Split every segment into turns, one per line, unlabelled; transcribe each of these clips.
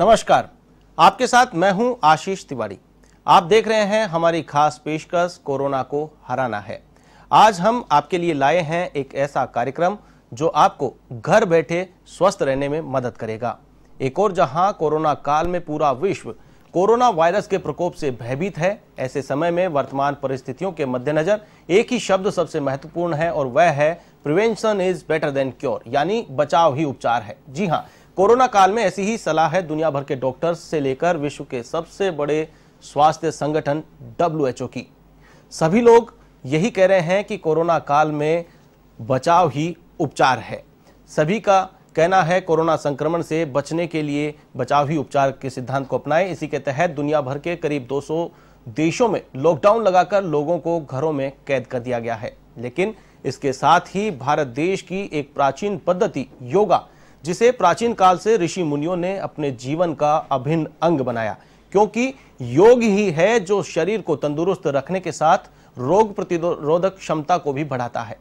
नमस्कार आपके साथ मैं हूं आशीष तिवारी आप देख रहे हैं हमारी खास पेशकश कोरोना को हराना है आज हम आपके लिए लाए हैं एक ऐसा कार्यक्रम जो आपको घर बैठे स्वस्थ रहने में मदद करेगा एक और जहां कोरोना काल में पूरा विश्व कोरोना वायरस के प्रकोप से भयभीत है ऐसे समय में वर्तमान परिस्थितियों के मद्देनजर एक ही शब्द सबसे महत्वपूर्ण है और वह है prevention is better than cure यानी बचाव ही उपचार है जी हाँ कोरोना काल में ऐसी ही सलाह है दुनिया भर के डॉक्टर्स से लेकर विश्व के सबसे बड़े स्वास्थ्य संगठन डब्ल्यूएचओ की सभी लोग यही कह रहे हैं कि कोरोना काल में बचाव ही उपचार है सभी का कहना है कोरोना संक्रमण से बचने के लिए बचाव ही उपचार के सिद्धांत को अपनाएं इसी के तहत दुनिया भर के करीब 200 देशों में लॉकडाउन लगाकर लोगों को घरों में कैद कर दिया गया है लेकिन इसके साथ ही भारत देश की एक प्राचीन पद्धति योगा जिसे प्राचीन काल से ऋषि मुनियों ने अपने जीवन का अभिन्न अंग बनाया क्योंकि योग ही है जो शरीर को तंदुरुस्त रखने के साथ रोग प्रतिरोधक क्षमता को भी बढ़ाता है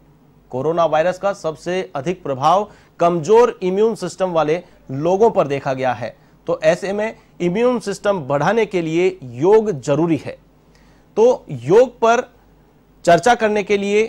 कोरोना वायरस का सबसे अधिक प्रभाव कमजोर इम्यून सिस्टम वाले लोगों पर देखा गया है तो ऐसे में इम्यून सिस्टम बढ़ाने के लिए योग जरूरी है तो योग पर चर्चा करने के लिए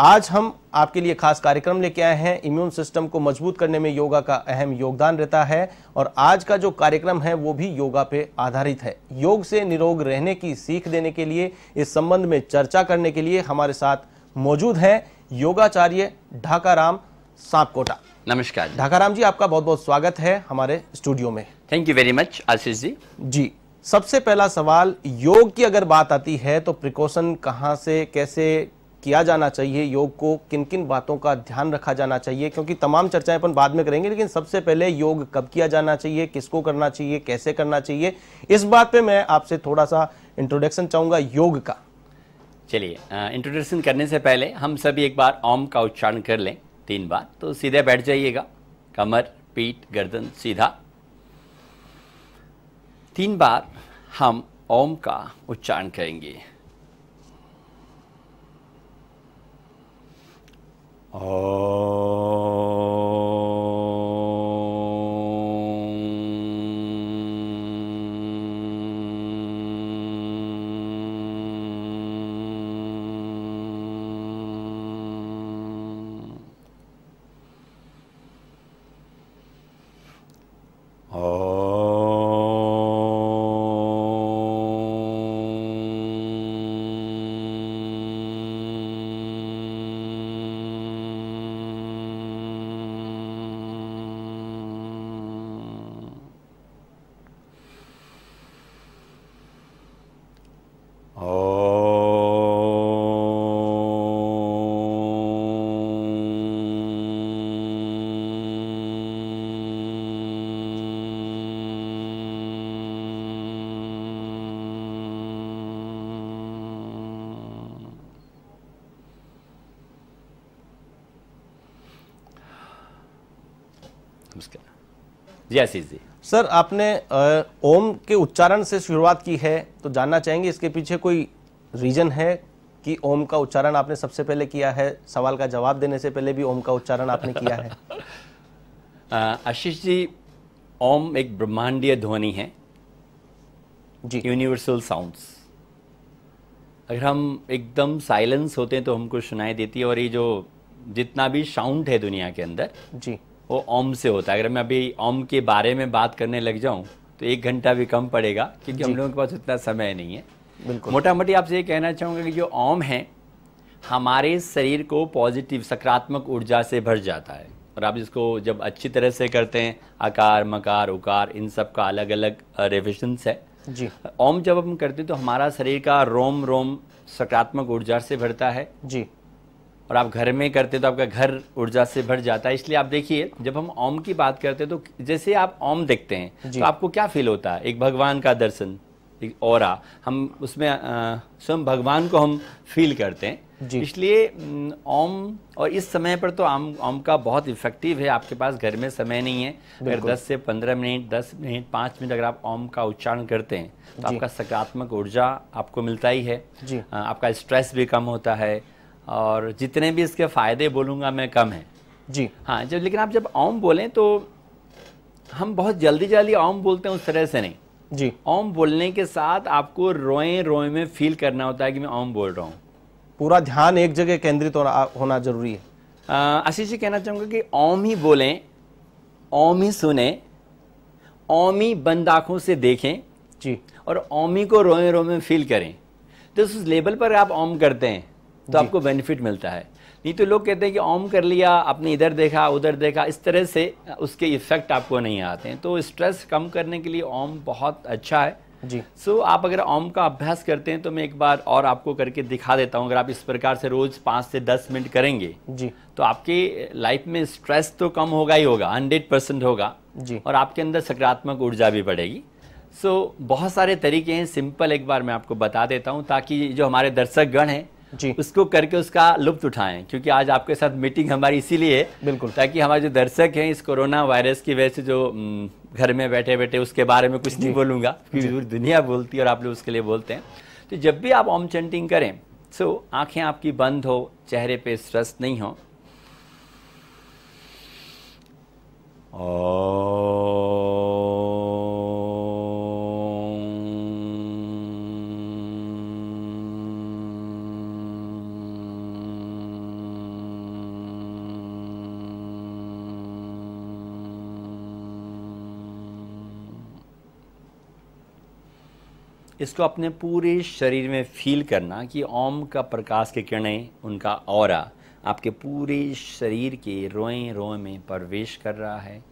आज हम आपके लिए खास कार्यक्रम लेके आए हैं इम्यून सिस्टम को मजबूत करने में योगा का अहम योगदान रहता है और आज का जो कार्यक्रम है वो भी योगा पे आधारित है योग से निरोग रहने की सीख देने के लिए इस संबंध में चर्चा करने के लिए हमारे साथ मौजूद हैं योगाचार्य राम सांपकोटा नमस्कार राम जी आपका बहुत बहुत स्वागत है हमारे स्टूडियो में thank you very much Ashish ji जी सबसे पहला सवाल योग की अगर बात आती है तो प्रिकॉशन कहाँ से कैसे किया जाना चाहिए योग को किन किन बातों का ध्यान रखा जाना चाहिए क्योंकि तमाम चर्चाएं अपन बाद में करेंगे लेकिन सबसे पहले योग कब किया जाना चाहिए किसको करना चाहिए कैसे करना चाहिए इस बात पे मैं आपसे थोड़ा सा इंट्रोडक्शन चाहूंगा योग का
चलिए इंट्रोडक्शन करने से पहले हम सभी एक बार ओम का उच्चारण कर लें तीन बार तो सीधे बैठ जाइएगा कमर पीठ गर्दन सीधा तीन बार हम ओम का उच्चारण करेंगे Oh. नमस्कार जय आशीष जी
सर आपने ओम के उच्चारण से शुरुआत की है तो जानना चाहेंगे इसके पीछे कोई रीजन है कि ओम का उच्चारण आपने सबसे पहले किया है सवाल का जवाब देने से पहले भी ओम का उच्चारण आपने किया है
आशीष जी ओम एक ब्रह्मांडीय ध्वनि है जी यूनिवर्सल साउंड्स अगर हम एकदम साइलेंस होते हैं तो हमको सुनाई देती है और ये जो जितना भी साउंड है दुनिया के अंदर जी वो ओम से होता है अगर मैं अभी ओम के बारे में बात करने लग जाऊँ तो एक घंटा भी कम पड़ेगा क्योंकि हम लोगों के पास उतना समय नहीं है बिल्कुल मोटा मोटी आपसे ये कहना चाहूँगा कि जो ओम है हमारे शरीर को पॉजिटिव सकारात्मक ऊर्जा से भर जाता है और आप इसको जब अच्छी तरह से करते हैं आकार मकार उकार इन सब का अलग अलग रेविजन्स है जी ओम जब हम करते हैं तो हमारा शरीर का रोम रोम सकारात्मक ऊर्जा से भरता है जी और आप घर में करते तो आपका घर ऊर्जा से भर जाता है इसलिए आप देखिए जब हम ओम की बात करते हैं तो जैसे आप ओम देखते हैं तो आपको क्या फील होता है एक भगवान का दर्शन एक और हम उसमें स्वयं भगवान को हम फील करते हैं इसलिए ओम और इस समय पर तो आम ओम का बहुत इफेक्टिव है आपके पास घर में समय नहीं है अगर 10 से 15 मिनट 10 मिनट 5 मिनट अगर आप ओम का उच्चारण करते हैं तो आपका सकारात्मक ऊर्जा आपको मिलता ही है आपका स्ट्रेस भी कम होता है और जितने भी इसके फ़ायदे बोलूँगा मैं कम है जी हाँ जब लेकिन आप जब ओम बोलें तो हम बहुत जल्दी जल्दी ओम बोलते हैं उस तरह से नहीं जी ओम बोलने के साथ आपको रोए रोए में फील करना होता है कि मैं ओम बोल रहा हूँ
पूरा ध्यान एक जगह केंद्रित होना होना जरूरी है
आशीष जी कहना चाहूँगा कि ओम ही बोलें ओम ही सुने ओम ही बंद आँखों से देखें जी और ओम ही को रोए रोए में फील करें तो उस लेवल पर आप ओम करते हैं तो आपको बेनिफिट मिलता है नहीं तो लोग कहते हैं कि ओम कर लिया आपने इधर देखा उधर देखा इस तरह से उसके इफ़ेक्ट आपको नहीं आते हैं तो स्ट्रेस कम करने के लिए ओम बहुत अच्छा है जी सो so, आप अगर ओम का अभ्यास करते हैं तो मैं एक बार और आपको करके दिखा देता हूँ अगर आप इस प्रकार से रोज़ पाँच से दस मिनट करेंगे जी तो आपके लाइफ में स्ट्रेस तो कम होगा ही होगा हंड्रेड परसेंट होगा जी और आपके अंदर सकारात्मक ऊर्जा भी बढ़ेगी सो so, बहुत सारे तरीके हैं सिंपल एक बार मैं आपको बता देता हूँ ताकि जो हमारे दर्शक गण हैं जी उसको करके उसका लुप्त उठाएं क्योंकि आज आपके साथ मीटिंग हमारी इसीलिए बिल्कुल ताकि हमारे जो दर्शक हैं इस कोरोना वायरस की वजह से जो घर में बैठे बैठे उसके बारे में कुछ नहीं बोलूंगा क्योंकि पूरी दुनिया बोलती है और आप लोग उसके लिए बोलते हैं तो जब भी आप ओम चेंटिंग करें सो आंखें आपकी बंद हो चेहरे पे स्ट्रेस नहीं हो ओ इसको अपने पूरे शरीर में फील करना कि ओम का प्रकाश के किरणें उनका और आपके पूरे शरीर के रोए रोए में प्रवेश कर रहा है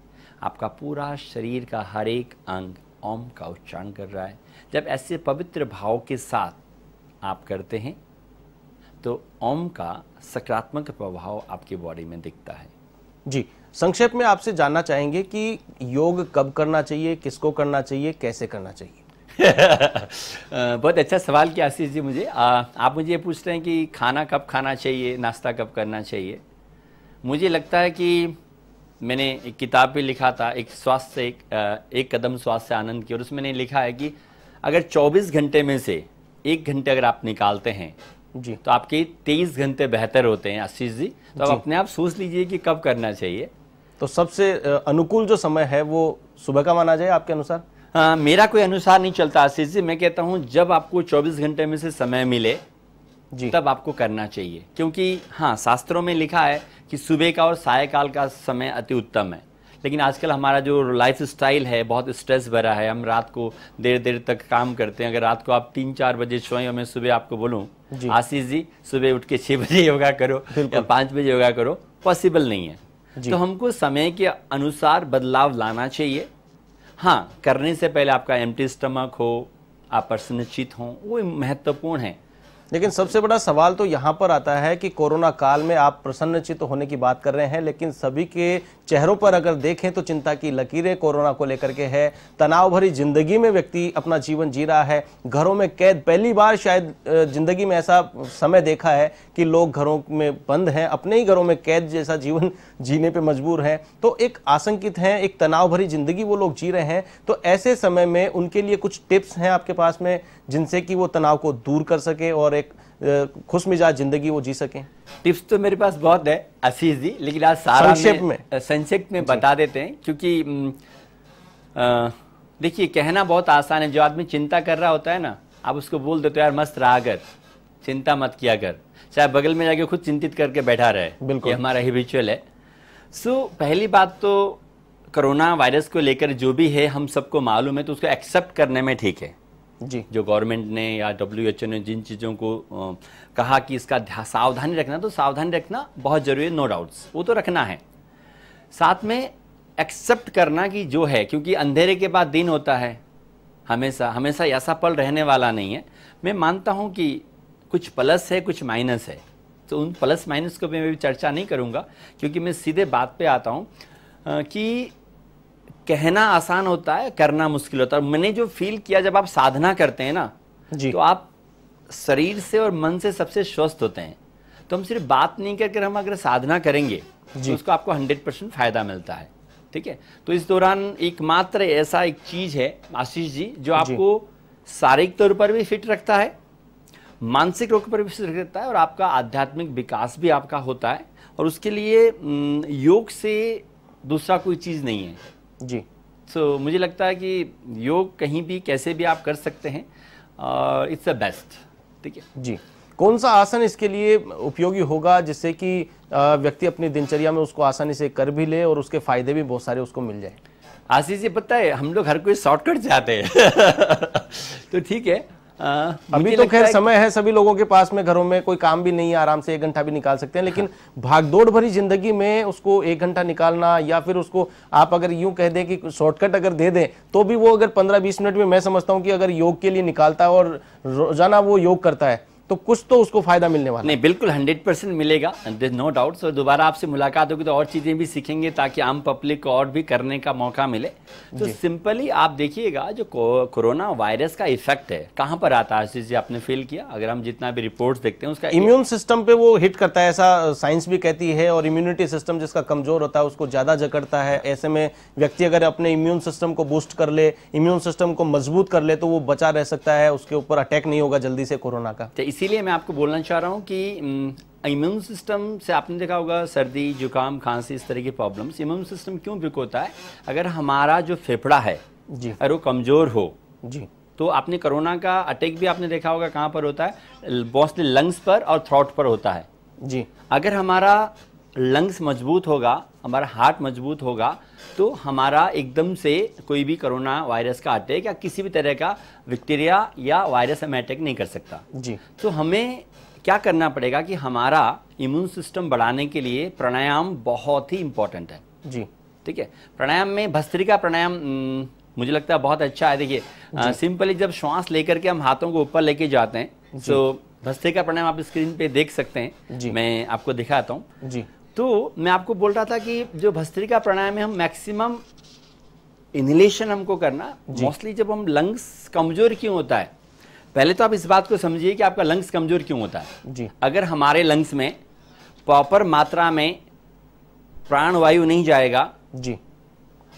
आपका पूरा शरीर का हर एक अंग ओम का उच्चारण कर रहा है जब ऐसे पवित्र भाव के साथ आप करते हैं तो ओम का
सकारात्मक प्रभाव आपकी बॉडी में दिखता है जी संक्षेप में आपसे जानना चाहेंगे कि योग कब करना चाहिए किसको करना चाहिए कैसे करना चाहिए
बहुत अच्छा सवाल किया आशीष जी मुझे आ, आप मुझे ये पूछ रहे हैं कि खाना कब खाना चाहिए नाश्ता कब करना चाहिए मुझे लगता है कि मैंने एक किताब भी लिखा था एक स्वास्थ्य एक, एक कदम स्वास्थ्य से आनंद की और उसमें लिखा है कि अगर 24 घंटे में से एक घंटे अगर आप निकालते हैं जी तो आपके 23 घंटे बेहतर होते हैं आशीष जी तो आप अपने आप सोच लीजिए कि कब करना चाहिए तो सबसे अनुकूल जो समय
है वो सुबह का माना जाए आपके अनुसार
आ, हाँ, मेरा कोई अनुसार नहीं चलता आशीष जी मैं कहता हूँ जब आपको 24 घंटे में से समय मिले जी तब आपको करना चाहिए क्योंकि हाँ शास्त्रों में लिखा है कि सुबह का और सायकाल का समय अति उत्तम है लेकिन आजकल हमारा जो लाइफ स्टाइल है बहुत स्ट्रेस भरा है हम रात को देर देर तक काम करते हैं अगर रात को आप तीन चार बजे छोएं और मैं सुबह आपको बोलूँ आशीष जी सुबह उठ के छः बजे योगा करो या पाँच बजे योगा करो पॉसिबल नहीं है तो हमको समय के अनुसार बदलाव लाना चाहिए हाँ करने से पहले आपका एम्प्टी स्टमक हो आप प्रसन्नचित
हों वो महत्वपूर्ण है लेकिन सबसे बड़ा सवाल तो यहाँ पर आता है कि कोरोना काल में आप प्रसन्नचित होने की बात कर रहे हैं लेकिन सभी के चेहरों पर अगर देखें तो चिंता की लकीरें कोरोना को लेकर के है तनाव भरी जिंदगी में व्यक्ति अपना जीवन जी रहा है घरों में कैद पहली बार शायद जिंदगी में ऐसा समय देखा है कि लोग घरों में बंद हैं अपने ही घरों में कैद जैसा जीवन जीने पर मजबूर हैं तो एक आशंकित हैं एक तनाव भरी जिंदगी वो लोग जी रहे हैं तो ऐसे समय में उनके लिए कुछ टिप्स हैं आपके पास में जिनसे कि वो तनाव को दूर कर सके और और एक खुश मिजाज जिंदगी वो जी सकें टिप्स
तो मेरे पास बहुत है आशीष जी लेकिन आज सारा संक्षेप में संक्षेप में बता देते हैं क्योंकि देखिए कहना बहुत आसान है जो आदमी चिंता कर रहा होता है ना आप उसको बोल देते हो तो यार मस्त रहा कर चिंता मत किया कर चाहे बगल में जाके खुद चिंतित करके बैठा रहे बिल्कुल ये हमारा हैबिचुअल है सो पहली बात तो कोरोना वायरस को लेकर जो भी है हम सबको मालूम है तो उसको एक्सेप्ट करने में ठीक है जी जो गवर्नमेंट ने या डब्ल्यू ने जिन चीज़ों को कहा कि इसका सावधानी रखना तो सावधानी रखना बहुत ज़रूरी है नो डाउट्स वो तो रखना है साथ में एक्सेप्ट करना कि जो है क्योंकि अंधेरे के बाद दिन होता है हमेशा हमेशा ऐसा पल रहने वाला नहीं है मैं मानता हूँ कि कुछ प्लस है कुछ माइनस है तो उन प्लस माइनस को भी मैं भी चर्चा नहीं करूँगा क्योंकि मैं सीधे बात पे आता हूँ कि कहना आसान होता है करना मुश्किल होता है मैंने जो फील किया जब आप साधना करते हैं ना जी तो आप शरीर से और मन से सबसे स्वस्थ होते हैं तो हम सिर्फ बात नहीं करके हम अगर साधना करेंगे जी। तो उसको आपको हंड्रेड परसेंट फायदा मिलता है ठीक है तो इस दौरान एकमात्र ऐसा एक चीज है आशीष जी जो आपको शारीरिक तौर पर भी फिट रखता है मानसिक रोग पर भी फिट रखता है और आपका आध्यात्मिक विकास भी आपका होता है और उसके लिए योग से दूसरा कोई चीज़ नहीं है जी सो so, मुझे लगता है कि योग कहीं भी कैसे भी आप कर सकते हैं इट्स द बेस्ट ठीक
है जी कौन सा आसन इसके लिए उपयोगी होगा जिससे कि uh, व्यक्ति अपनी दिनचर्या में उसको आसानी से कर भी ले और उसके फायदे भी बहुत सारे उसको मिल जाए आशीष जी पता है हम लोग हर कोई शॉर्टकट जाते हैं तो ठीक है आ, अभी तो खैर समय है सभी लोगों के पास में घरों में कोई काम भी नहीं है आराम से एक घंटा भी निकाल सकते हैं लेकिन हाँ। भागदौड़ भरी जिंदगी में उसको एक घंटा निकालना या फिर उसको आप अगर यूं कह दें कि शॉर्टकट अगर दे दें तो भी वो अगर पंद्रह बीस मिनट में मैं समझता हूं कि अगर योग के लिए निकालता है और रोजाना वो योग करता है तो कुछ तो उसको फायदा मिलने वाला
नहीं बिल्कुल हंड्रेड परसेंट मिलेगा नो डाउट सो दोबारा आपसे मुलाकात होगी तो और चीज़ें भी सीखेंगे ताकि आम पब्लिक को और भी करने का मौका मिले तो सिंपली आप देखिएगा जो कोरोना वायरस का इफेक्ट है कहां पर आता है जिसे आपने फील किया अगर हम जितना भी रिपोर्ट देखते हैं उसका इम्यून
सिस्टम पे वो हिट करता है ऐसा साइंस भी कहती है और इम्यूनिटी सिस्टम जिसका कमजोर होता है उसको ज़्यादा जकड़ता है ऐसे में व्यक्ति अगर अपने इम्यून सिस्टम को बूस्ट कर ले इम्यून सिस्टम को मजबूत कर ले तो वो बचा रह सकता है उसके ऊपर अटैक नहीं होगा जल्दी से कोरोना का तो इसीलिए मैं आपको बोलना चाह रहा हूँ कि इम्यून सिस्टम
से आपने देखा होगा सर्दी जुकाम खांसी इस तरह की प्रॉब्लम्स इम्यून सिस्टम क्यों वीक होता है अगर हमारा जो फेफड़ा है जी अगर वो कमज़ोर हो जी तो आपने कोरोना का अटैक भी आपने देखा होगा कहाँ पर होता है मोस्टली लंग्स पर और थ्रॉट पर होता है जी अगर हमारा लंग्स मजबूत होगा हमारा हार्ट मजबूत होगा तो हमारा एकदम से कोई भी कोरोना वायरस का अटैक या किसी भी तरह का बैक्टीरिया या वायरस हमें अटैक नहीं कर सकता जी तो हमें क्या करना पड़ेगा कि हमारा इम्यून सिस्टम बढ़ाने के लिए प्राणायाम बहुत ही इम्पोर्टेंट है जी ठीक है प्राणायाम में भस्त्रिका प्राणायाम मुझे लगता है बहुत अच्छा है देखिए सिंपली जब श्वास लेकर के हम हाथों को ऊपर लेके जाते हैं तो भस्त्रिका प्राणायाम आप स्क्रीन पे देख सकते हैं मैं आपको दिखाता हूँ जी तो मैं आपको बोल रहा था कि जो भस्त्रिका प्राणायाम है हम मैक्सिमम इनहेलेशन हमको करना मोस्टली जब हम लंग्स कमजोर क्यों होता है पहले तो आप इस बात को समझिए कि आपका लंग्स कमजोर क्यों होता है जी अगर हमारे लंग्स में प्रॉपर मात्रा में प्राणवायु नहीं जाएगा जी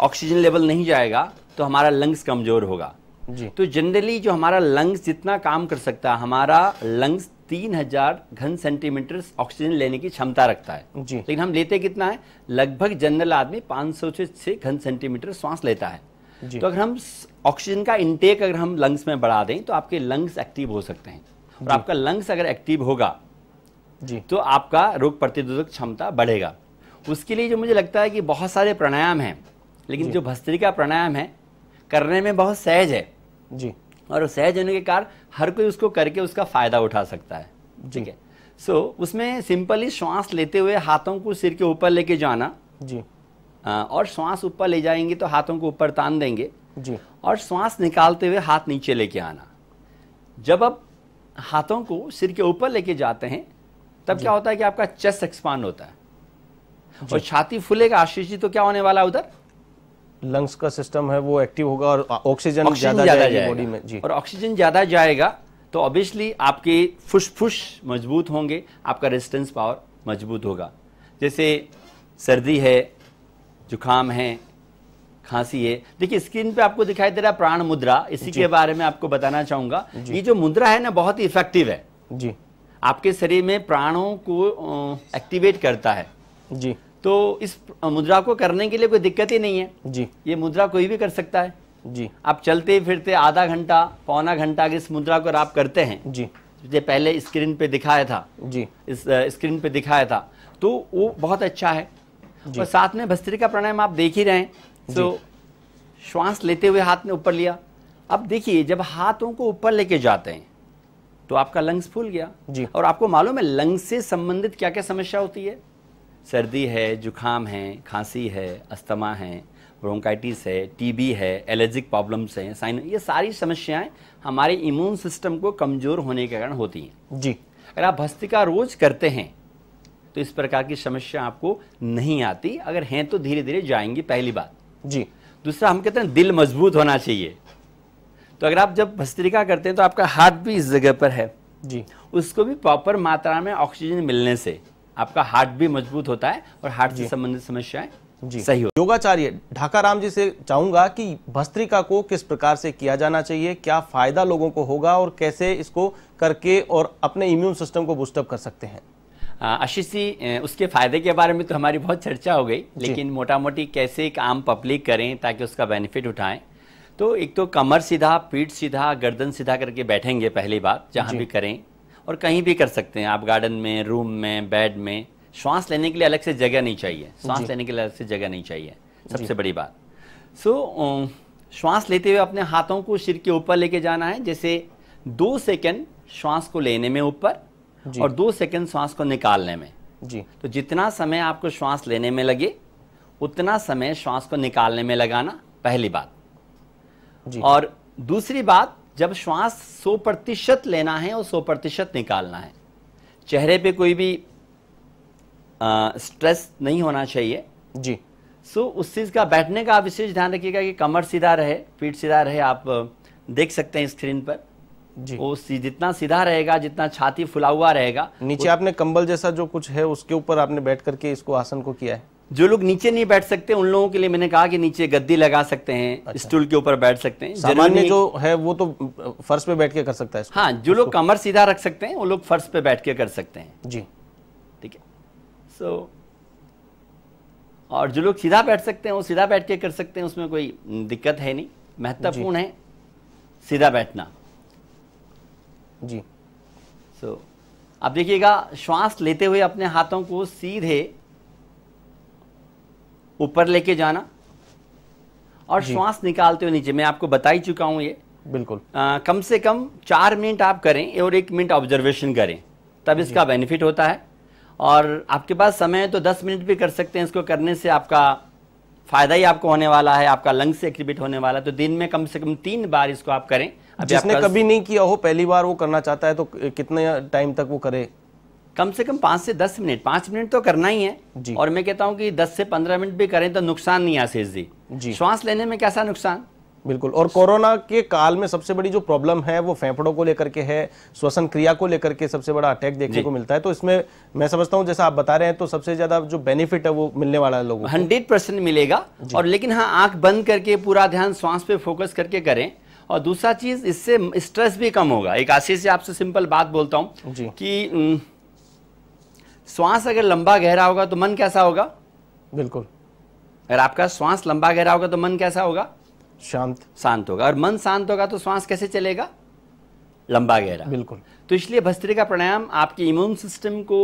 ऑक्सीजन लेवल नहीं जाएगा तो हमारा लंग्स कमजोर होगा जी तो जनरली जो हमारा लंग्स जितना काम कर सकता है हमारा लंग्स तीन हजार घन सेंटीमीटर ऑक्सीजन लेने की क्षमता रखता है जी लेकिन हम लेते कितना है लगभग जनरल आदमी 500 से छः घन सेंटीमीटर श्वास लेता है जी। तो अगर हम ऑक्सीजन का इंटेक अगर हम लंग्स में बढ़ा दें तो आपके लंग्स एक्टिव हो सकते हैं और आपका लंग्स अगर एक्टिव होगा जी तो आपका रोग प्रतिरोधक क्षमता बढ़ेगा उसके लिए जो मुझे लगता है कि बहुत सारे प्राणायाम हैं लेकिन जो का प्राणायाम है करने में बहुत सहज है जी और सहज होने के कारण हर कोई उसको करके उसका फ़ायदा उठा सकता है ठीक है सो so, उसमें सिंपली श्वास लेते हुए हाथों को सिर के ऊपर लेके जाना जी आ, और श्वास ऊपर ले जाएंगे तो हाथों को ऊपर तान देंगे जी और श्वास निकालते हुए हाथ नीचे लेके आना जब आप हाथों को सिर के ऊपर लेके जाते हैं तब क्या होता है कि आपका चेस्ट एक्सपांड होता है और छाती फूलेगा आशीष जी तो क्या होने वाला है उधर
लंग्स का सिस्टम है वो एक्टिव होगा और ऑक्सीजन हाँ। ज़्यादा जाएगा, जाएगी बॉडी में जी और
ऑक्सीजन ज़्यादा जाएगा तो ऑब्वियसली आपके फुसफुस मजबूत होंगे आपका रेजिस्टेंस पावर मजबूत होगा जैसे सर्दी है जुकाम है खांसी है देखिए स्क्रीन पे आपको दिखाई दे रहा है प्राण मुद्रा इसी के बारे में आपको बताना चाहूंगा ये जो मुद्रा है ना बहुत ही इफेक्टिव है जी आपके शरीर में प्राणों को एक्टिवेट करता है जी तो इस मुद्रा को करने के लिए कोई दिक्कत ही नहीं है जी ये मुद्रा कोई भी कर सकता है जी आप चलते फिरते आधा घंटा पौना घंटा इस मुद्रा को आप करते हैं जी जो पहले स्क्रीन पे दिखाया था जी इस स्क्रीन पे दिखाया था तो वो बहुत अच्छा है और साथ में भस्त्री का प्राणायाम आप देख ही रहे हैं तो श्वास लेते हुए हाथ ने ऊपर लिया अब देखिए जब हाथों को ऊपर लेके जाते हैं तो आपका लंग्स फूल गया जी और आपको मालूम है लंग्स से संबंधित क्या क्या समस्या होती है सर्दी है जुखाम है खांसी है अस्थमा है ब्रोंकाइटिस है टीबी है एलर्जिक प्रॉब्लम्स हैं साइन ये सारी समस्याएं हमारे इम्यून सिस्टम को कमज़ोर होने के कारण होती हैं जी अगर आप भस्तिका रोज़ करते हैं तो इस प्रकार की समस्या आपको नहीं आती अगर हैं तो धीरे धीरे जाएंगी पहली बात जी दूसरा हम कहते हैं दिल मजबूत होना चाहिए तो अगर आप जब भस्त्रिका करते हैं तो आपका हाथ भी इस जगह पर है जी उसको भी प्रॉपर मात्रा में ऑक्सीजन मिलने से आपका हार्ट
भी मजबूत होता है और हार्ट से संबंधित समस्याएं जी सही हो योगाचार्य ढाका राम जी से चाहूंगा कि भस्त्रिका को किस प्रकार से किया जाना चाहिए क्या फायदा लोगों को होगा और कैसे इसको करके और अपने इम्यून सिस्टम को बूस्टअप कर सकते हैं
आशीष जी उसके फायदे के बारे में तो हमारी बहुत चर्चा हो गई लेकिन मोटा मोटी कैसे एक आम पब्लिक करें ताकि उसका बेनिफिट उठाएं तो एक तो कमर सीधा पीठ सीधा गर्दन सीधा करके बैठेंगे पहली बात जहाँ भी करें और कहीं भी कर सकते हैं आप गार्डन में रूम में बेड में श्वास लेने के लिए अलग से जगह नहीं चाहिए श्वास लेने के लिए अलग से जगह नहीं चाहिए सबसे बड़ी बात सो so, श्वास लेते हुए अपने हाथों को सिर के ऊपर लेके जाना है जैसे दो सेकेंड श्वास को लेने में ऊपर और दो सेकेंड श्वास को निकालने में जी तो जितना समय आपको श्वास लेने में लगे उतना समय श्वास को निकालने में लगाना पहली बात जी। और दूसरी बात जब श्वास 100 प्रतिशत लेना है और 100 प्रतिशत निकालना है चेहरे पे कोई भी आ, स्ट्रेस नहीं होना चाहिए जी सो so, उस चीज़ का बैठने का विशेष ध्यान रखिएगा कि कमर सीधा रहे पीठ सीधा रहे आप देख सकते हैं स्क्रीन पर जी वो जितना सीधा रहेगा जितना छाती फुला हुआ रहेगा
नीचे आपने कंबल जैसा जो कुछ है उसके ऊपर
आपने बैठ करके इसको आसन को किया है जो लोग नीचे नहीं बैठ सकते उन लोगों के लिए मैंने कहा कि नीचे गद्दी लगा सकते हैं अच्छा। स्टूल के ऊपर बैठ सकते हैं सामान्य जो
है वो तो फर्श पे बैठ के कर सकता है हाँ जो लोग
कमर सीधा रख सकते हैं वो लोग फर्श पे बैठ के कर सकते हैं जी ठीक है सो so, और जो लोग सीधा बैठ सकते हैं वो सीधा बैठ के कर सकते हैं उसमें कोई दिक्कत है नहीं महत्वपूर्ण है सीधा बैठना जी सो so, आप देखिएगा श्वास लेते हुए अपने हाथों को सीधे ऊपर लेके जाना और श्वास निकालते हुए नीचे मैं आपको बता ही चुका हूं ये बिल्कुल आ, कम से कम चार मिनट आप करें और एक मिनट ऑब्जर्वेशन करें तब इसका बेनिफिट होता है और आपके पास समय है तो दस मिनट भी कर सकते हैं इसको करने से आपका फ़ायदा ही आपको होने वाला है आपका लंग्स एक्टिवेट होने वाला है तो दिन में कम से कम तीन बार इसको आप करें
जिसने कभी नहीं किया हो पहली बार वो करना चाहता है तो कितने टाइम तक वो करे कम से कम पाँच से दस मिनट पाँच मिनट
तो करना ही है जी। और मैं कहता हूँ कि दस से पंद्रह मिनट भी करें तो नुकसान नहीं आशीष जी जी श्वास लेने में कैसा नुकसान
बिल्कुल और कोरोना के काल में सबसे बड़ी जो प्रॉब्लम है वो फेफड़ों को लेकर के है श्वसन क्रिया को लेकर के सबसे बड़ा अटैक देखने को मिलता है तो इसमें मैं समझता हूँ जैसा आप बता रहे हैं तो सबसे ज्यादा जो बेनिफिट है वो मिलने वाला है लोगों हंड्रेड परसेंट मिलेगा और लेकिन हाँ आंख बंद
करके पूरा ध्यान श्वास पे फोकस करके करें और दूसरा चीज इससे स्ट्रेस भी कम होगा एक आशीष से आपसे सिंपल बात बोलता हूँ कि श्वास अगर लंबा गहरा होगा तो मन कैसा होगा
बिल्कुल अगर
आपका श्वास लंबा गहरा होगा तो मन कैसा होगा शांत शांत होगा और मन शांत होगा तो श्वास कैसे चलेगा लंबा गहरा बिल्कुल तो इसलिए का प्राणायाम आपके इम्यून सिस्टम को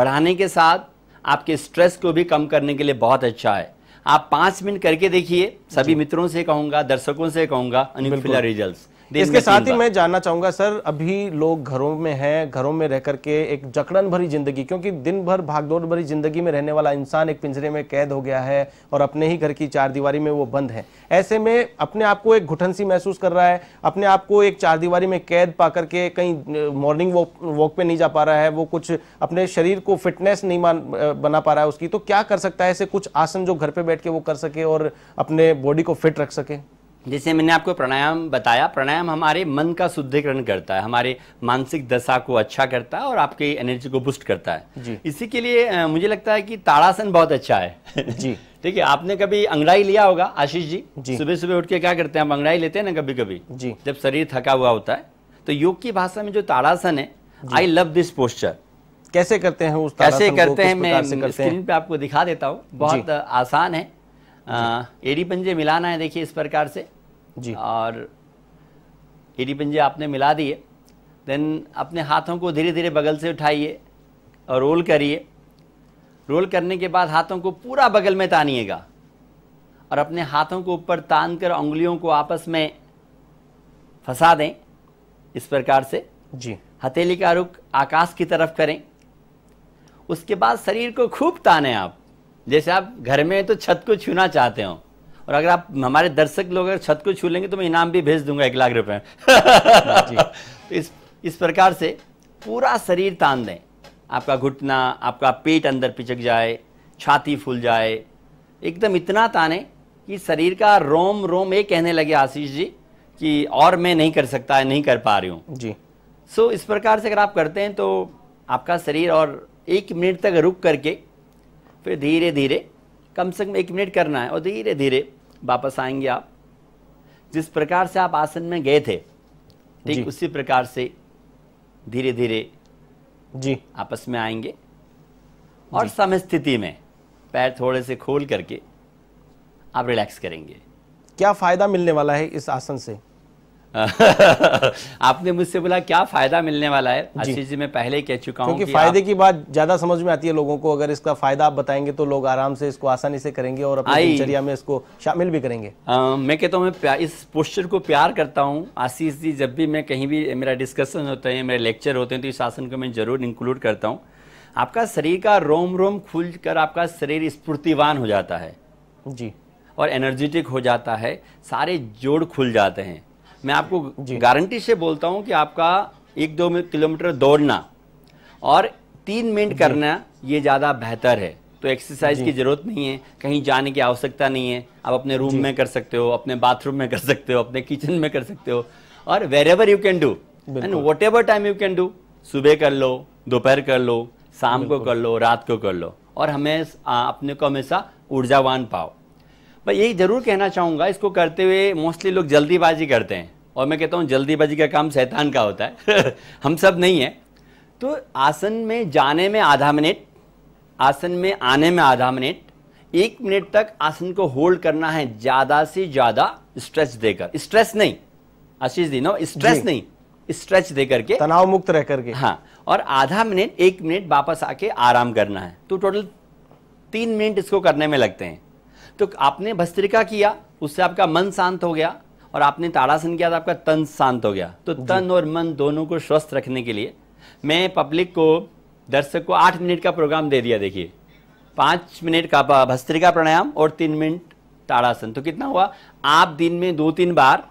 बढ़ाने के साथ आपके स्ट्रेस को भी कम करने के लिए बहुत अच्छा है आप पांच मिनट करके देखिए सभी मित्रों से कहूंगा दर्शकों से कहूंगा अनिल रिजल्ट इसके साथ ही
मैं जानना चाहूंगा सर अभी लोग घरों में हैं घरों में रह करके एक जकड़न भरी जिंदगी क्योंकि दिन भर भागदौड़ भरी जिंदगी में रहने वाला इंसान एक पिंजरे में कैद हो गया है और अपने ही घर की चार दीवारी में वो बंद है ऐसे में अपने आप को एक घुटन सी महसूस कर रहा है अपने आप को एक चार दीवारी में कैद पा करके कहीं मॉर्निंग वॉक वॉक पे नहीं जा पा रहा है वो कुछ अपने शरीर को फिटनेस नहीं मान बना पा रहा है उसकी तो क्या कर सकता है ऐसे कुछ आसन जो घर पे बैठ के वो कर सके और अपने बॉडी को फिट रख सके
जैसे मैंने आपको प्राणायाम बताया प्राणायाम हमारे मन का शुद्धिकरण करता है हमारे मानसिक दशा को अच्छा करता है और आपकी एनर्जी को बूस्ट करता है जी। इसी के लिए मुझे लगता है कि ताड़ासन बहुत अच्छा है जी ठीक है आपने कभी अंगड़ाई लिया होगा आशीष जी, जी। सुबह सुबह उठ के क्या करते हैं हम अंगड़ाई लेते हैं ना कभी कभी जी जब शरीर थका हुआ होता है तो योग की भाषा में जो ताड़ासन है आई लव दिस पोस्चर
कैसे करते हैं उस कैसे करते हैं मैं स्क्रीन पे
आपको दिखा देता हूँ बहुत आसान है एडी पंजे मिलाना है देखिए इस प्रकार से जी और एडी पंजे आपने मिला दिए देन अपने हाथों को धीरे धीरे बगल से उठाइए और रोल करिए रोल करने के बाद हाथों को पूरा बगल में तानिएगा और अपने हाथों को ऊपर तान कर उंगलियों को आपस में फंसा दें इस प्रकार से जी हथेली का रुख आकाश की तरफ करें उसके बाद शरीर को खूब ताने आप जैसे आप घर में तो छत को छूना चाहते हो और अगर आप हमारे दर्शक लोग अगर छत को छू लेंगे तो मैं इनाम भी भेज दूंगा एक लाख रुपए तो इस इस प्रकार से पूरा शरीर तान दें आपका घुटना आपका पेट अंदर पिचक जाए छाती फूल जाए एकदम इतना ताने कि शरीर का रोम रोम ये कहने लगे आशीष जी कि और मैं नहीं कर सकता नहीं कर पा रही हूँ जी सो so, इस प्रकार से अगर आप करते हैं तो आपका शरीर और एक मिनट तक रुक करके फिर धीरे धीरे कम से कम एक मिनट करना है और धीरे धीरे वापस आएंगे आप जिस प्रकार से आप आसन में गए थे ठीक उसी प्रकार से धीरे धीरे जी आपस में आएंगे और समय स्थिति में पैर थोड़े से खोल करके आप रिलैक्स करेंगे
क्या फ़ायदा मिलने वाला है इस आसन से
आपने मुझसे बोला क्या फायदा मिलने वाला है आशीष जी मैं पहले ही कह चुका हूँ क्योंकि फायदे आप... की
बात ज्यादा समझ में आती है लोगों को अगर इसका फायदा आप बताएंगे तो लोग आराम से इसको आसानी से करेंगे और अपनी दिनचर्या में इसको शामिल भी करेंगे
आ, मैं कहता हूँ मैं इस पोस्चर को प्यार करता हूँ आशीष जी जब भी मैं कहीं भी मेरा डिस्कशन होता है मेरे लेक्चर होते हैं तो इस आसन को मैं जरूर इंक्लूड करता हूँ आपका शरीर का रोम रोम खुल कर आपका शरीर स्फूर्तिवान हो जाता है जी और एनर्जेटिक हो जाता है सारे जोड़ खुल जाते हैं मैं आपको गारंटी से बोलता हूँ कि आपका एक दो किलोमीटर दौड़ना और तीन मिनट करना ये ज़्यादा बेहतर है तो एक्सरसाइज की ज़रूरत नहीं है कहीं जाने की आवश्यकता नहीं है आप अपने रूम में कर सकते हो अपने बाथरूम में कर सकते हो अपने किचन में कर सकते हो और wherever you can do and whatever time you can do सुबह कर लो दोपहर कर लो शाम को कर लो रात को कर लो और हमें अपने को हमेशा ऊर्जावान पाओ मैं यही ज़रूर कहना चाहूँगा इसको करते हुए मोस्टली लोग जल्दीबाजी करते हैं और मैं कहता हूँ जल्दीबाजी का काम शैतान का होता है हम सब नहीं है तो आसन में जाने में आधा मिनट आसन में आने में आधा मिनट एक मिनट तक आसन को होल्ड करना है ज़्यादा से ज़्यादा स्ट्रेच देकर स्ट्रेस नहीं आशीष जी स्ट्रेस नहीं स्ट्रेच दे करके तनाव मुक्त रह करके हाँ और आधा मिनट एक मिनट वापस आके आराम करना है तो टोटल तीन मिनट इसको करने में लगते हैं तो आपने भस्त्रिका किया उससे आपका मन शांत हो गया और आपने ताड़ासन किया तो आपका तन शांत हो गया तो तन और मन दोनों को स्वस्थ रखने के लिए मैं पब्लिक को दर्शक को आठ मिनट का प्रोग्राम दे दिया देखिए पाँच मिनट का भस्त्रिका प्राणायाम और तीन मिनट ताड़ासन तो कितना हुआ आप दिन में दो तीन बार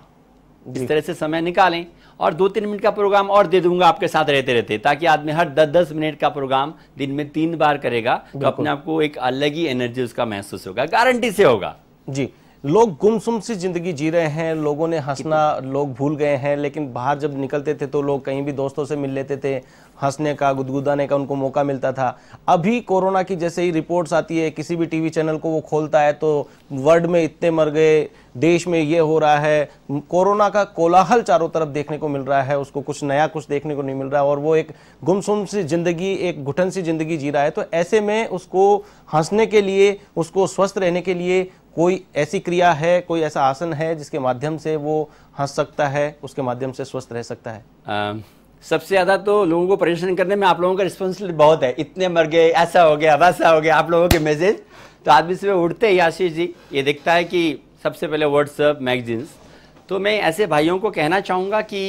इस तरह से समय निकालें और दो तीन मिनट का प्रोग्राम और दे दूंगा आपके साथ रहते रहते ताकि आदमी हर दस दस मिनट का प्रोग्राम दिन में तीन बार करेगा तो अपने आपको एक अलग ही एनर्जी उसका महसूस होगा गारंटी से होगा
जी लोग गुमसुम सी जिंदगी जी रहे हैं लोगों ने हंसना लोग भूल गए हैं लेकिन बाहर जब निकलते थे तो लोग कहीं भी दोस्तों से मिल लेते थे हंसने का गुदगुदाने का उनको मौका मिलता था अभी कोरोना की जैसे ही रिपोर्ट्स आती है किसी भी टीवी चैनल को वो खोलता है तो वर्ल्ड में इतने मर गए देश में ये हो रहा है कोरोना का कोलाहल चारों तरफ देखने को मिल रहा है उसको कुछ नया कुछ देखने को नहीं मिल रहा और वो एक गुमसुम सी जिंदगी एक घुटन सी जिंदगी जी रहा है तो ऐसे में उसको हंसने के लिए उसको स्वस्थ रहने के लिए कोई ऐसी क्रिया है कोई ऐसा आसन है जिसके माध्यम से वो हंस सकता है उसके माध्यम से स्वस्थ रह सकता
है
सबसे ज़्यादा तो लोगों को परेशान करने में आप लोगों का रिस्पॉन्सिबिलिटी बहुत है इतने मर गए ऐसा हो गया वैसा
हो गया आप लोगों के मैसेज तो आदमी सुबह उठते ही आशीष जी ये देखता है कि सबसे पहले व्हाट्सअप मैगजीन्स तो मैं ऐसे भाइयों को कहना चाहूँगा कि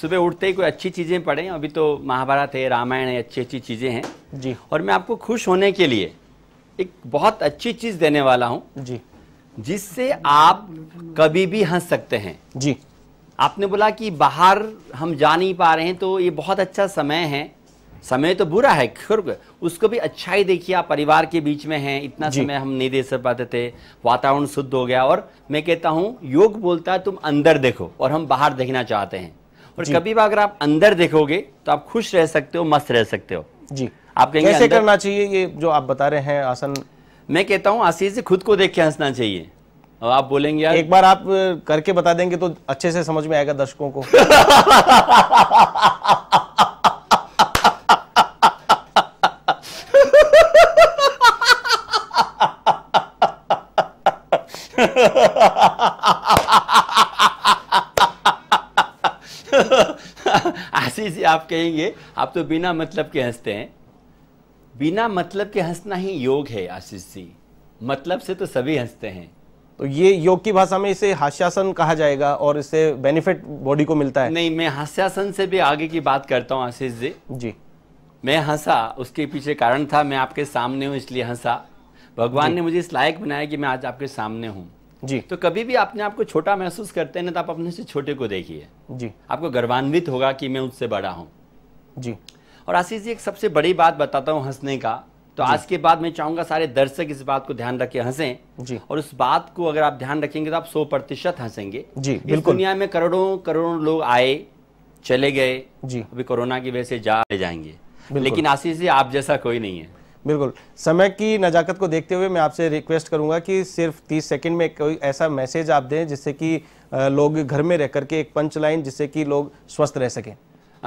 सुबह उठते ही कोई अच्छी चीज़ें पढ़ें अभी तो महाभारत है रामायण है अच्छी अच्छी चीज़ें हैं जी और मैं आपको खुश होने के लिए एक बहुत अच्छी चीज़ देने वाला हूँ जी जिससे आप कभी भी हंस सकते हैं जी आपने बोला कि बाहर हम जा नहीं पा रहे हैं तो ये बहुत अच्छा समय है समय तो बुरा है खुर्ग उसको भी अच्छा ही देखिए आप परिवार के बीच में हैं इतना समय हम नहीं दे सक पाते थे वातावरण शुद्ध हो गया और मैं कहता हूँ योग बोलता है तुम अंदर देखो और हम बाहर देखना चाहते हैं और कभी भी अगर आप अंदर देखोगे तो आप खुश रह सकते हो मस्त रह सकते हो जी आप कैसे करना
चाहिए ये जो आप बता रहे हैं आसन
मैं कहता हूँ आशीष से खुद को देख के हंसना चाहिए अब आप बोलेंगे यार एक बार
आप करके बता देंगे तो अच्छे से समझ में आएगा दर्शकों को
आशीष जी आप कहेंगे आप तो बिना मतलब के हंसते हैं बिना मतलब के हंसना ही
योग है आशीष जी मतलब से तो सभी हंसते हैं तो ये योग की भाषा में इसे हास्यासन कहा जाएगा और इससे बेनिफिट बॉडी को मिलता है नहीं मैं हास्यासन से भी आगे की
बात करता हूँ आशीष जी जी मैं हंसा उसके पीछे कारण था मैं आपके सामने हूँ इसलिए हंसा भगवान ने मुझे इस लायक बनाया कि मैं आज आपके सामने हूँ जी तो कभी भी आपने आपको छोटा महसूस करते हैं ना तो आप अपने से छोटे को देखिए जी आपको गर्वान्वित होगा कि मैं उससे बड़ा हूँ जी और आशीष जी एक सबसे बड़ी बात बताता हूँ हंसने का तो आज के बाद मैं चाहूंगा सारे दर्शक इस बात को ध्यान रखे हंसे जी और उस बात को अगर आप ध्यान रखेंगे तो आप सौ प्रतिशत हंसेंगे जी दुनिया में करोड़ों करोड़ों लोग आए चले गए जी अभी कोरोना की वजह से जा जाएंगे लेकिन आशीष जी आप जैसा कोई नहीं है
बिल्कुल समय की नज़ाकत को देखते हुए मैं आपसे रिक्वेस्ट करूंगा कि सिर्फ 30 सेकंड में कोई ऐसा मैसेज आप दें जिससे कि लोग घर में रह करके एक पंच लाइन जिससे कि लोग स्वस्थ रह सकें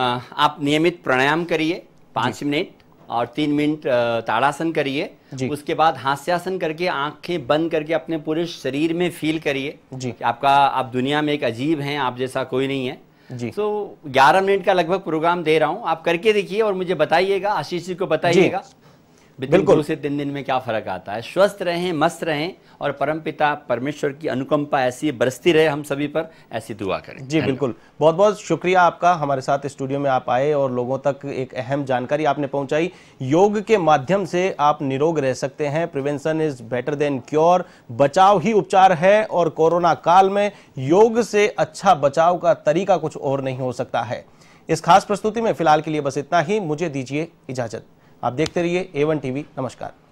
आप नियमित प्राणायाम करिए पाँच मिनट और तीन मिनट ताड़ासन करिए उसके बाद हास्यासन करके आंखें बंद करके अपने पूरे शरीर में फील करिए आपका आप दुनिया में एक अजीब हैं आप जैसा कोई नहीं है जी तो so, 11 मिनट का लगभग प्रोग्राम दे रहा हूँ आप करके देखिए और मुझे बताइएगा आशीष जी को बताइएगा बिल्कुल से दिन दिन में क्या फर्क आता है स्वस्थ रहें मस्त रहें और परमपिता परमेश्वर की अनुकंपा ऐसी बरसती
रहे हम सभी पर
ऐसी दुआ करें जी बिल्कुल
बहुत बहुत शुक्रिया आपका हमारे साथ स्टूडियो में आप आए और लोगों तक एक अहम जानकारी आपने पहुंचाई योग के माध्यम से आप निरोग रह सकते हैं prevention is better than cure बचाव ही उपचार है और कोरोना काल में योग से अच्छा बचाव का तरीका कुछ और नहीं हो सकता है इस खास प्रस्तुति में फिलहाल के लिए बस इतना ही मुझे दीजिए इजाजत आप देखते रहिए ए वन नमस्कार